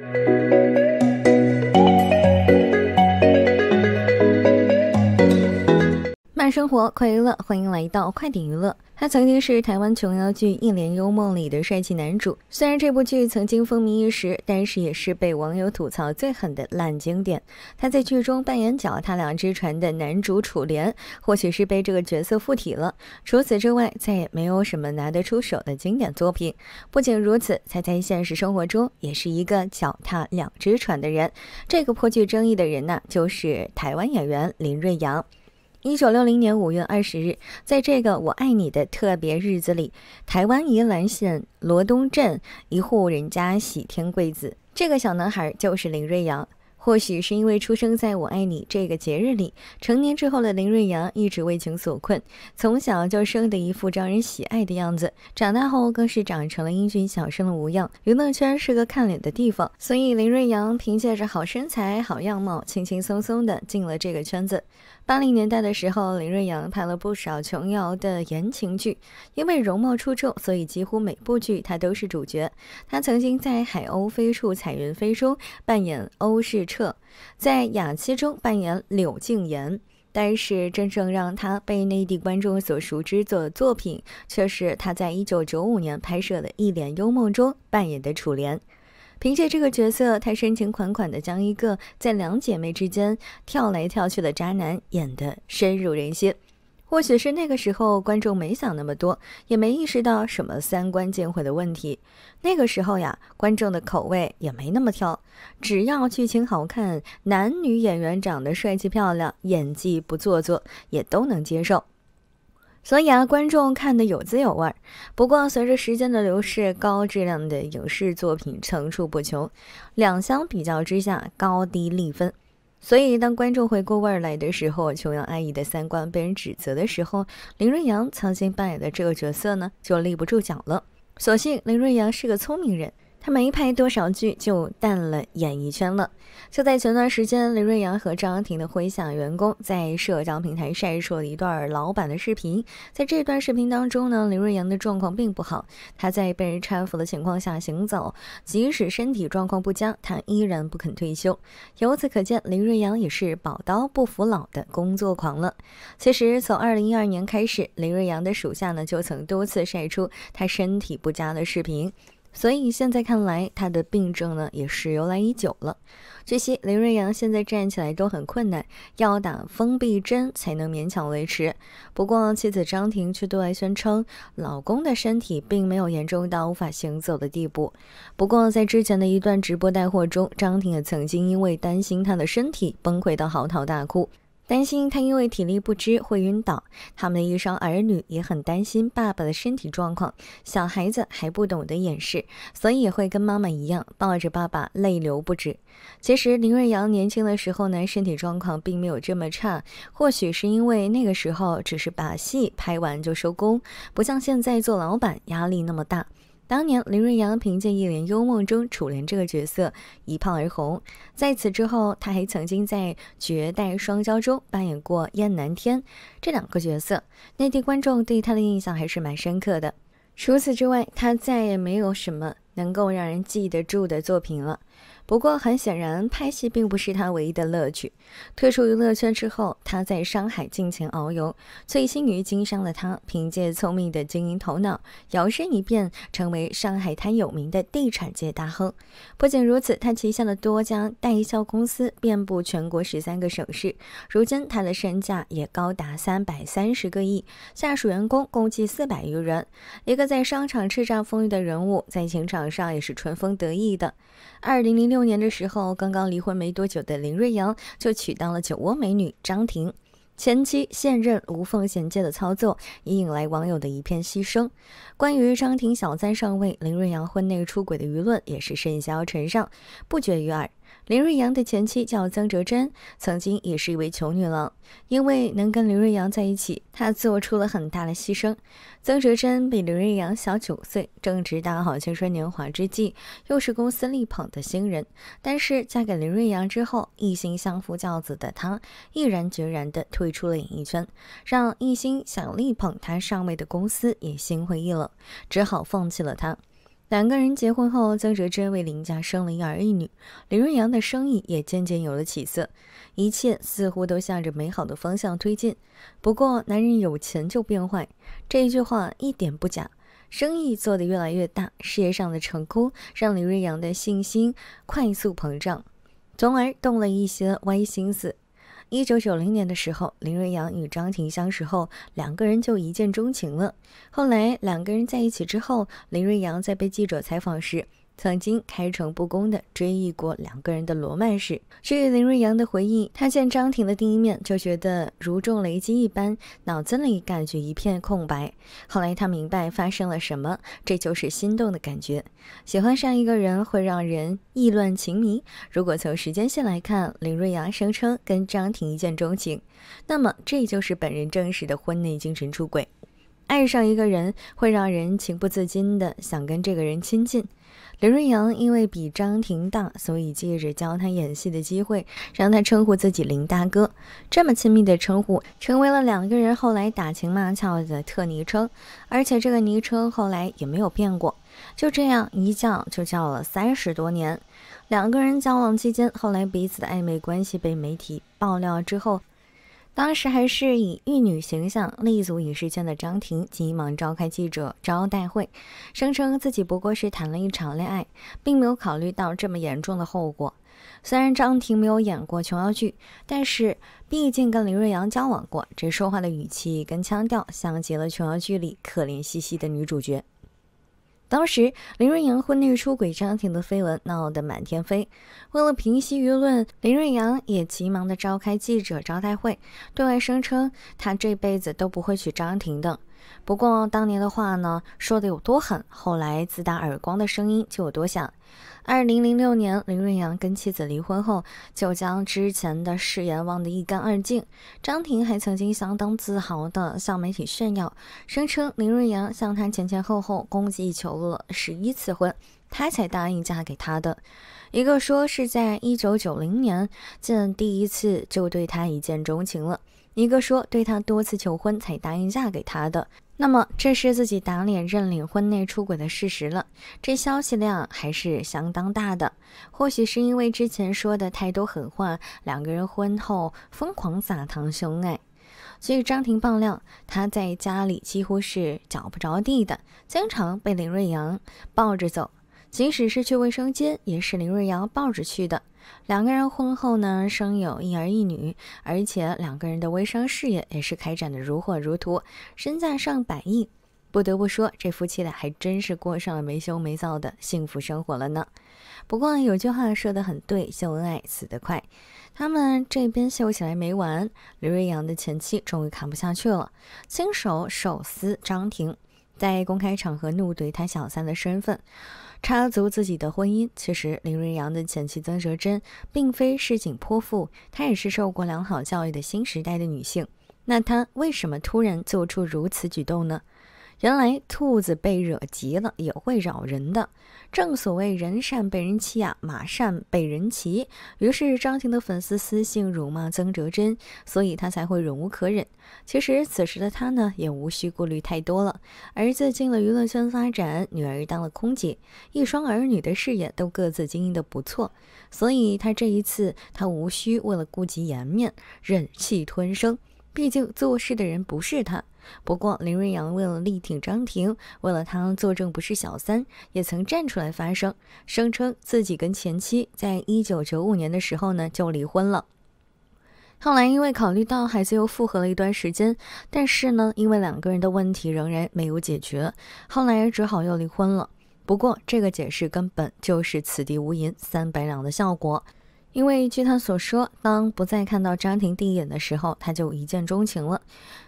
Thank you. 生活快乐，欢迎来到快点娱乐。他曾经是台湾琼瑶剧《一帘幽梦》里的帅气男主，虽然这部剧曾经风靡一时，但是也是被网友吐槽最狠的烂经典。他在剧中扮演脚踏两只船的男主楚濂，或许是被这个角色附体了。除此之外，再也没有什么拿得出手的经典作品。不仅如此，他在现实生活中也是一个脚踏两只船的人。这个颇具争议的人呢，就是台湾演员林瑞阳。一九六零年五月二十日，在这个我爱你的特别日子里，台湾宜兰县罗东镇一户人家喜添贵子，这个小男孩就是林瑞阳。或许是因为出生在我爱你这个节日里，成年之后的林瑞阳一直为情所困。从小就生得一副招人喜爱的样子，长大后更是长成了英俊小生的模样。娱乐圈是个看脸的地方，所以林瑞阳凭借着好身材、好样貌，轻轻松松的进了这个圈子。八零年代的时候，林瑞阳拍了不少琼瑶的言情剧，因为容貌出众，所以几乎每部剧他都是主角。他曾经在《海鸥飞处彩云飞》中扮演欧世彻，在《雅妻》中扮演柳静妍。但是，真正让他被内地观众所熟知的作品，却是他在一九九五年拍摄的《一帘幽梦》中扮演的楚濂。凭借这个角色，他深情款款的将一个在两姐妹之间跳来跳去的渣男演得深入人心。或许是那个时候观众没想那么多，也没意识到什么三观尽毁的问题。那个时候呀，观众的口味也没那么挑，只要剧情好看，男女演员长得帅气漂亮，演技不做作，也都能接受。所以啊，观众看得有滋有味儿。不过，随着时间的流逝，高质量的影视作品层出不穷，两相比较之下，高低立分。所以，当观众回过味儿来的时候，琼瑶阿姨的三观被人指责的时候，林瑞阳曾经扮演的这个角色呢，就立不住脚了。所幸，林瑞阳是个聪明人。他没拍多少剧就淡了演艺圈了。就在前段时间，林瑞阳和张庭的麾下员工在社交平台晒出了一段老板的视频。在这段视频当中呢，林瑞阳的状况并不好，他在被人搀扶的情况下行走。即使身体状况不佳，他依然不肯退休。由此可见，林瑞阳也是宝刀不服老的工作狂了。其实，从二零一二年开始，林瑞阳的属下呢就曾多次晒出他身体不佳的视频。所以现在看来，他的病症呢也是由来已久了。据悉，林瑞阳现在站起来都很困难，要打封闭针才能勉强维持。不过，妻子张婷却对外宣称，老公的身体并没有严重到无法行走的地步。不过，在之前的一段直播带货中，张婷也曾经因为担心他的身体崩溃到嚎啕大哭。担心他因为体力不支会晕倒，他们的一双儿女也很担心爸爸的身体状况。小孩子还不懂得掩饰，所以也会跟妈妈一样抱着爸爸泪流不止。其实林瑞阳年轻的时候呢，身体状况并没有这么差，或许是因为那个时候只是把戏拍完就收工，不像现在做老板压力那么大。当年，林瑞阳凭借《一帘幽梦》中楚濂这个角色一炮而红。在此之后，他还曾经在《绝代双骄》中扮演过燕南天这两个角色，内地观众对他的印象还是蛮深刻的。除此之外，他再也没有什么能够让人记得住的作品了。不过，很显然，拍戏并不是他唯一的乐趣。退出娱乐圈之后，他在上海尽情遨游。醉心于经商的他，凭借聪明的经营头脑，摇身一变，成为上海滩有名的地产界大亨。不仅如此，他旗下的多家代销公司遍布全国十三个省市。如今，他的身价也高达三百三十个亿，下属员工共计四百余人。一个在商场叱咤风云的人物，在情场上也是春风得意的。二零零六。六年的时候，刚刚离婚没多久的林瑞阳就娶到了酒窝美女张婷，前妻现任无缝衔接的操作，已引来网友的一片嘘声。关于张婷小三上位、林瑞阳婚内出轨的舆论也是甚嚣尘上，不绝于耳。林瑞阳的前妻叫曾哲珍，曾经也是一位穷女郎。因为能跟林瑞阳在一起，她做出了很大的牺牲。曾哲珍比林瑞阳小九岁，正值大好青春年华之际，又是公司力捧的新人。但是嫁给林瑞阳之后，一心相夫教子的她，毅然决然地退出了演艺圈，让一心想力捧她上位的公司也心灰意冷，只好放弃了她。两个人结婚后，曾哲珍为林家生了一儿一女，林瑞阳的生意也渐渐有了起色，一切似乎都向着美好的方向推进。不过，男人有钱就变坏，这一句话一点不假。生意做得越来越大，事业上的成功让林瑞阳的信心快速膨胀，从而动了一些歪心思。一九九零年的时候，林瑞阳与张庭相识后，两个人就一见钟情了。后来两个人在一起之后，林瑞阳在被记者采访时。曾经开诚布公地追忆过两个人的罗曼史。据林瑞阳的回忆，他见张庭的第一面就觉得如中雷击一般，脑子里感觉一片空白。后来他明白发生了什么，这就是心动的感觉。喜欢上一个人会让人意乱情迷。如果从时间线来看，林瑞阳声称跟张庭一见钟情，那么这就是本人证实的婚内精神出轨。爱上一个人会让人情不自禁地想跟这个人亲近。刘瑞阳因为比张庭大，所以借着教他演戏的机会，让他称呼自己“林大哥”。这么亲密的称呼成为了两个人后来打情骂俏的特昵称，而且这个昵称后来也没有变过。就这样一叫就叫了三十多年。两个人交往期间，后来彼此的暧昧关系被媒体爆料之后。当时还是以玉女形象立足影视圈的张庭，急忙召开记者招待会，声称自己不过是谈了一场恋爱，并没有考虑到这么严重的后果。虽然张庭没有演过琼瑶剧，但是毕竟跟林瑞阳交往过，这说话的语气跟腔调，像极了琼瑶剧里可怜兮兮的女主角。当时，林瑞阳婚内出轨张庭的绯闻闹得满天飞。为了平息舆论，林瑞阳也急忙的召开记者招待会，对外声称他这辈子都不会娶张庭的。不过当年的话呢，说的有多狠，后来自打耳光的声音就有多响。二零零六年，林瑞阳跟妻子离婚后，就将之前的誓言忘得一干二净。张庭还曾经相当自豪地向媒体炫耀，声称林瑞阳向他前前后后共计求了十一次婚，他才答应嫁给他的。一个说是在一九九零年见第一次就对他一见钟情了。一个说对他多次求婚才答应嫁给他的，那么这是自己打脸认领婚内出轨的事实了。这消息量还是相当大的，或许是因为之前说的太多狠话，两个人婚后疯狂撒糖兄爱。所以张庭爆料，她在家里几乎是脚不着地的，经常被林瑞阳抱着走，即使是去卫生间也是林瑞阳抱着去的。两个人婚后呢，生有一儿一女，而且两个人的微商事业也是开展的如火如荼，身价上百亿。不得不说，这夫妻俩还真是过上了没羞没臊的幸福生活了呢。不过有句话说得很对，秀恩爱死得快。他们这边秀起来没完，刘瑞阳的前妻终于看不下去了，亲手手撕张婷。在公开场合怒怼他小三的身份，插足自己的婚姻。其实，林瑞阳的前妻曾哲珍并非市井泼妇，她也是受过良好教育的新时代的女性。那她为什么突然做出如此举动呢？原来兔子被惹急了也会扰人的，正所谓人善被人欺啊，马善被人骑。于是张庭的粉丝私信辱骂曾哲珍，所以他才会忍无可忍。其实此时的他呢，也无需顾虑太多了。儿子进了娱乐圈发展，女儿当了空姐，一双儿女的事业都各自经营的不错，所以他这一次他无需为了顾及颜面忍气吞声。毕竟做事的人不是他。不过林瑞阳为了力挺张庭，为了他作证不是小三，也曾站出来发声，声称自己跟前妻在一九九五年的时候呢就离婚了。后来因为考虑到孩子又复合了一段时间，但是呢因为两个人的问题仍然没有解决，后来只好又离婚了。不过这个解释根本就是此地无银三百两的效果。因为据他所说，当不再看到张婷第一眼的时候，他就一见钟情了。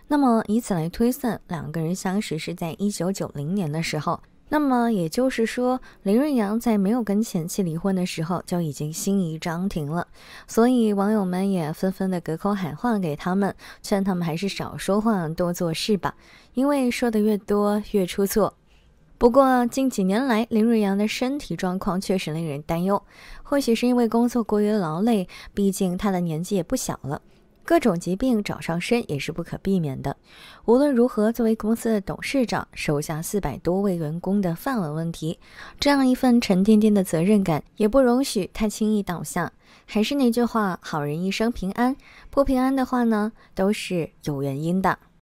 那么以此来推算，两个人相识是在一九九零年的时候。那么也就是说，林瑞阳在没有跟前妻离婚的时候就已经心仪张婷了。所以网友们也纷纷的隔空喊话给他们，劝他们还是少说话多做事吧，因为说的越多越出错。不过近几年来，林瑞阳的身体状况确实令人担忧。或许是因为工作过于劳累，毕竟他的年纪也不小了，各种疾病找上身也是不可避免的。无论如何，作为公司的董事长，手下四百多位员工的饭碗问题，这样一份沉甸甸的责任感，也不容许他轻易倒下。还是那句话，好人一生平安，不平安的话呢，都是有原因的。